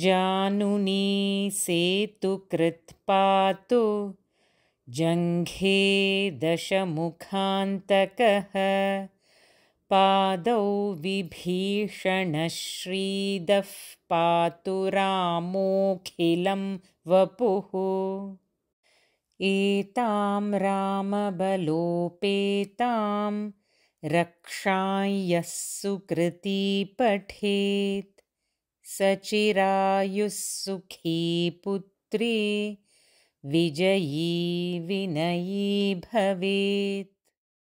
जानुनी सेतु कृत्पातु जङ्घे दशमुखान्तकः पादौ विभीषणश्रीदः पातु रामोऽखिलं वपुः एतां रामबलोपेतां रक्षायः सुकृती पठेत् सुखी पुत्री विजयी विनयी भवेत्